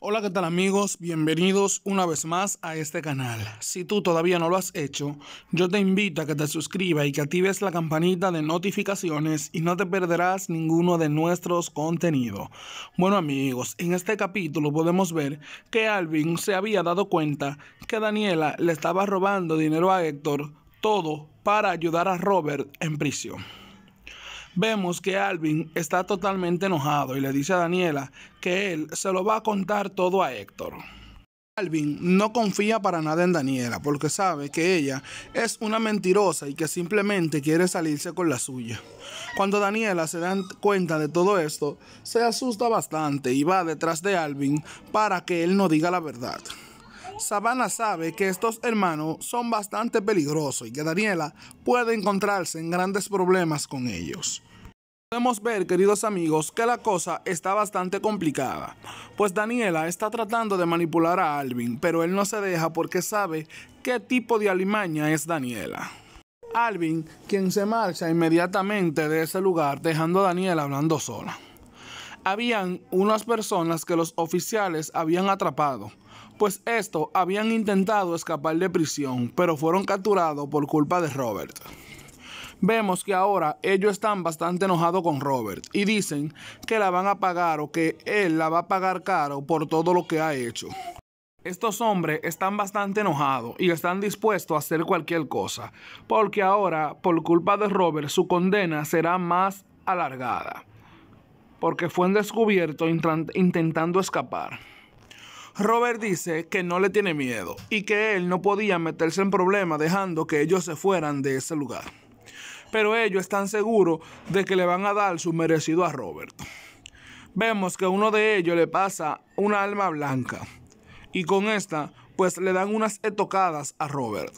Hola, ¿qué tal amigos? Bienvenidos una vez más a este canal. Si tú todavía no lo has hecho, yo te invito a que te suscribas y que actives la campanita de notificaciones y no te perderás ninguno de nuestros contenidos. Bueno amigos, en este capítulo podemos ver que Alvin se había dado cuenta que Daniela le estaba robando dinero a Héctor, todo para ayudar a Robert en prisión. Vemos que Alvin está totalmente enojado y le dice a Daniela que él se lo va a contar todo a Héctor. Alvin no confía para nada en Daniela porque sabe que ella es una mentirosa y que simplemente quiere salirse con la suya. Cuando Daniela se da cuenta de todo esto, se asusta bastante y va detrás de Alvin para que él no diga la verdad. Sabana sabe que estos hermanos son bastante peligrosos y que Daniela puede encontrarse en grandes problemas con ellos. Podemos ver, queridos amigos, que la cosa está bastante complicada, pues Daniela está tratando de manipular a Alvin, pero él no se deja porque sabe qué tipo de alimaña es Daniela. Alvin, quien se marcha inmediatamente de ese lugar, dejando a Daniela hablando sola. Habían unas personas que los oficiales habían atrapado, pues estos habían intentado escapar de prisión, pero fueron capturados por culpa de Robert. Vemos que ahora ellos están bastante enojados con Robert y dicen que la van a pagar o que él la va a pagar caro por todo lo que ha hecho. Estos hombres están bastante enojados y están dispuestos a hacer cualquier cosa, porque ahora, por culpa de Robert, su condena será más alargada, porque fue descubierto intentando escapar. Robert dice que no le tiene miedo y que él no podía meterse en problemas dejando que ellos se fueran de ese lugar pero ellos están seguros de que le van a dar su merecido a Robert. Vemos que uno de ellos le pasa una alma blanca y con esta pues le dan unas etocadas a Robert.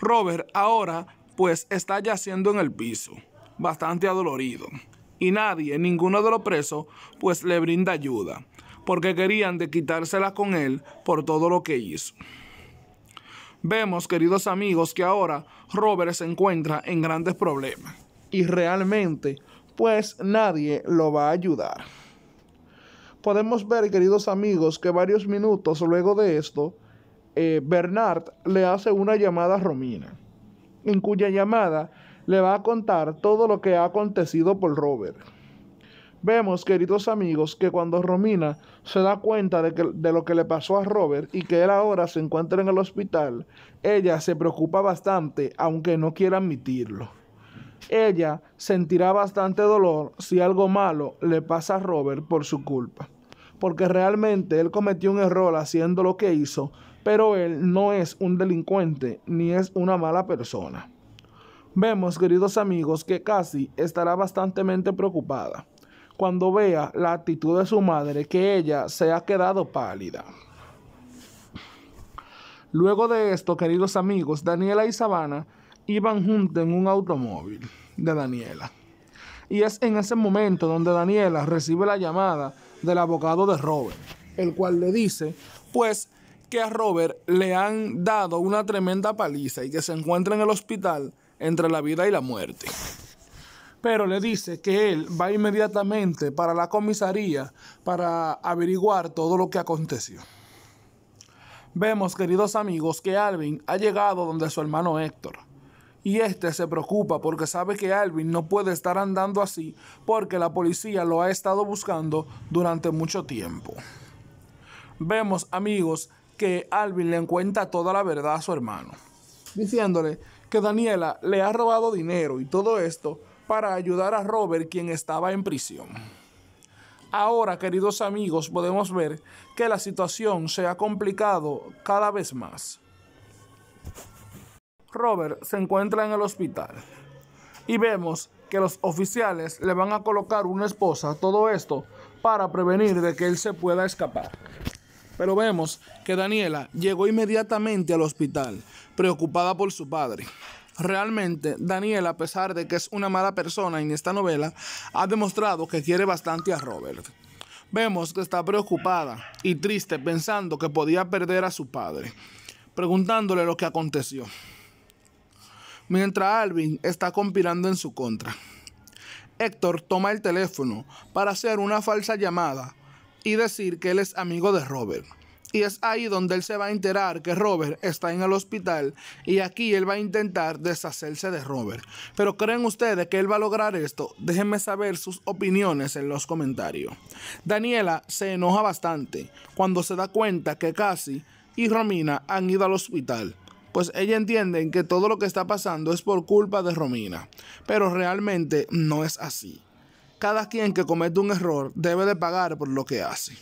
Robert ahora pues está yaciendo en el piso, bastante adolorido, y nadie, ninguno de los presos, pues le brinda ayuda, porque querían de quitársela con él por todo lo que hizo. Vemos, queridos amigos, que ahora Robert se encuentra en grandes problemas y realmente pues nadie lo va a ayudar. Podemos ver, queridos amigos, que varios minutos luego de esto, eh, Bernard le hace una llamada a Romina, en cuya llamada le va a contar todo lo que ha acontecido por Robert. Vemos, queridos amigos, que cuando Romina se da cuenta de, de, lo que le pasó a Robert y que él ahora se encuentra en el hospital, ella se preocupa bastante, aunque no quiera admitirlo. Ella sentirá bastante dolor si algo malo le pasa a Robert por su culpa, porque realmente él cometió un error haciendo lo que hizo, pero él no es un delincuente ni es una mala persona. Vemos, queridos amigos, que Cassie estará bastante preocupada cuando vea la actitud de su madre que ella se ha quedado pálida. Luego de esto, queridos amigos, Daniela y Sabana iban juntos en un automóvil de Daniela. Y es en ese momento donde Daniela recibe la llamada del abogado de Robert, el cual le dice, pues, que a Robert le han dado una tremenda paliza y que se encuentra en el hospital entre la vida y la muerte pero le dice que él va inmediatamente para la comisaría para averiguar todo lo que aconteció. Vemos, queridos amigos, que Alvin ha llegado donde su hermano Héctor. Y este se preocupa porque sabe que Alvin no puede estar andando así porque la policía lo ha estado buscando durante mucho tiempo. Vemos, amigos, que Alvin le encuentra toda la verdad a su hermano, diciéndole que Daniela le ha robado dinero y todo esto para ayudar a Robert, quien estaba en prisión. Ahora, queridos amigos, podemos ver que la situación se ha complicado cada vez más. Robert se encuentra en el hospital y vemos que los oficiales le van a colocar una esposa, todo esto para prevenir de que él se pueda escapar. Pero vemos que Daniela llegó inmediatamente al hospital, preocupada por su padre. Realmente, Daniel, a pesar de que es una mala persona en esta novela, ha demostrado que quiere bastante a Robert. Vemos que está preocupada y triste pensando que podía perder a su padre, preguntándole lo que aconteció. Mientras Alvin está conspirando en su contra, Héctor toma el teléfono para hacer una falsa llamada y decir que él es amigo de Robert. Y es ahí donde él se va a enterar que Robert está en el hospital y aquí él va a intentar deshacerse de Robert. Pero creen ustedes que él va a lograr esto? Déjenme saber sus opiniones en los comentarios. Daniela se enoja bastante cuando se da cuenta que Cassie y Romina han ido al hospital pues ella entiende que todo lo que está pasando es por culpa de Romina, pero realmente no es así. Cada quien que comete un error debe de pagar por lo que hace.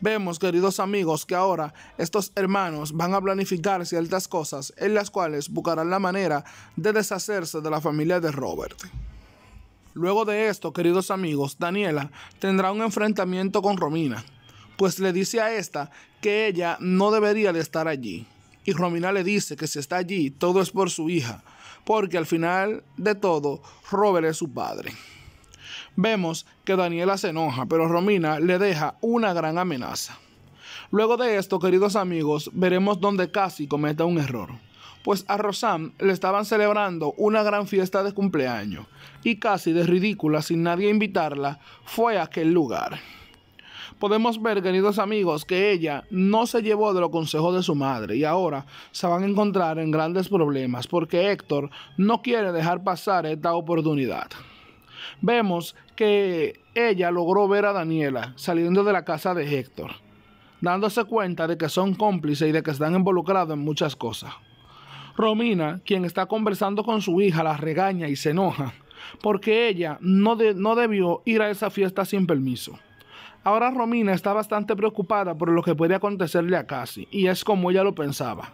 Vemos, queridos amigos, que ahora estos hermanos van a planificar ciertas cosas en las cuales buscarán la manera de deshacerse de la familia de Robert. Luego de esto, queridos amigos, Daniela tendrá un enfrentamiento con Romina, pues le dice a esta que ella no debería de estar allí. Y Romina le dice que si está allí, todo es por su hija, porque al final de todo, Robert es su padre. Vemos que Daniela se enoja, pero Romina le deja una gran amenaza. Luego de esto, queridos amigos, veremos donde casi cometa un error. Pues a Rosam le estaban celebrando una gran fiesta de cumpleaños y casi de ridícula sin nadie invitarla fue a aquel lugar. Podemos ver, queridos amigos, que ella no se llevó de los consejos de su madre y ahora se van a encontrar en grandes problemas porque Héctor no quiere dejar pasar esta oportunidad vemos que ella logró ver a Daniela saliendo de la casa de Héctor, dándose cuenta de que son cómplices y de que están involucrados en muchas cosas. Romina, quien está conversando con su hija, la regaña y se enoja, porque ella no, debió ir a esa fiesta sin permiso. Ahora Romina está bastante preocupada por lo que puede acontecerle a Cassie, y es como ella lo pensaba.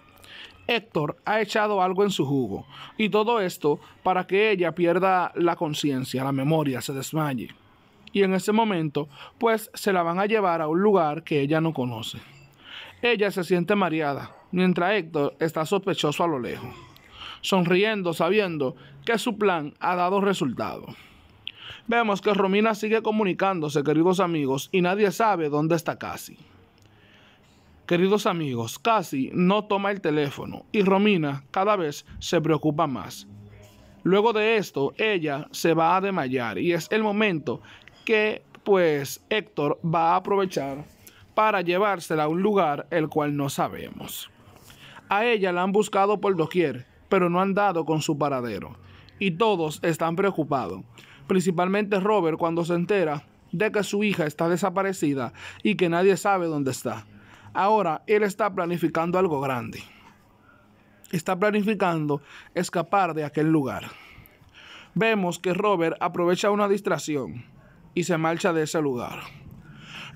Héctor ha echado algo en su jugo, y todo esto para que ella pierda la conciencia, la memoria, se desmaye. Y en ese momento, pues se la van a llevar a un lugar que ella no conoce. Ella se siente mareada, mientras Héctor está sospechoso a lo lejos, sonriendo sabiendo que su plan ha dado resultado. Vemos que Romina sigue comunicándose, queridos amigos, y nadie sabe dónde está casi. Queridos amigos, casi no toma el teléfono y Romina cada vez se preocupa más. Luego de esto, ella se va a desmayar y es el momento que pues Héctor va a aprovechar para llevársela a un lugar el cual no sabemos. A ella la han buscado por doquier, pero no han dado con su paradero. Y todos están preocupados, principalmente Robert cuando se entera de que su hija está desaparecida y que nadie sabe dónde está. Ahora, él está planificando algo grande. Está planificando escapar de aquel lugar. Vemos que Robert aprovecha una distracción y se marcha de ese lugar.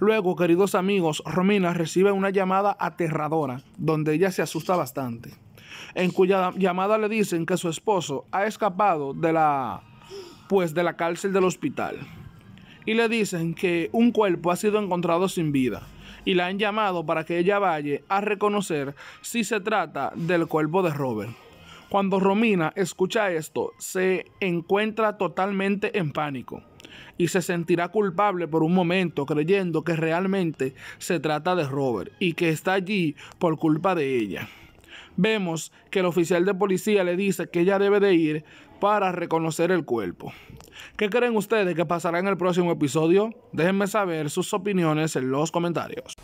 Luego, queridos amigos, Romina recibe una llamada aterradora, donde ella se asusta bastante, en cuya llamada le dicen que su esposo ha escapado de la pues de la cárcel del hospital. Y le dicen que un cuerpo ha sido encontrado sin vida y la han llamado para que ella vaya a reconocer si se trata del cuerpo de Robert. Cuando Romina escucha esto, se encuentra totalmente en pánico y se sentirá culpable por un momento creyendo que realmente se trata de Robert y que está allí por culpa de ella vemos que el oficial de policía le dice que ella debe de ir para reconocer el cuerpo. ¿Qué creen ustedes que pasará en el próximo episodio? Déjenme saber sus opiniones en los comentarios.